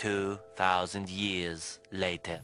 2,000 years later.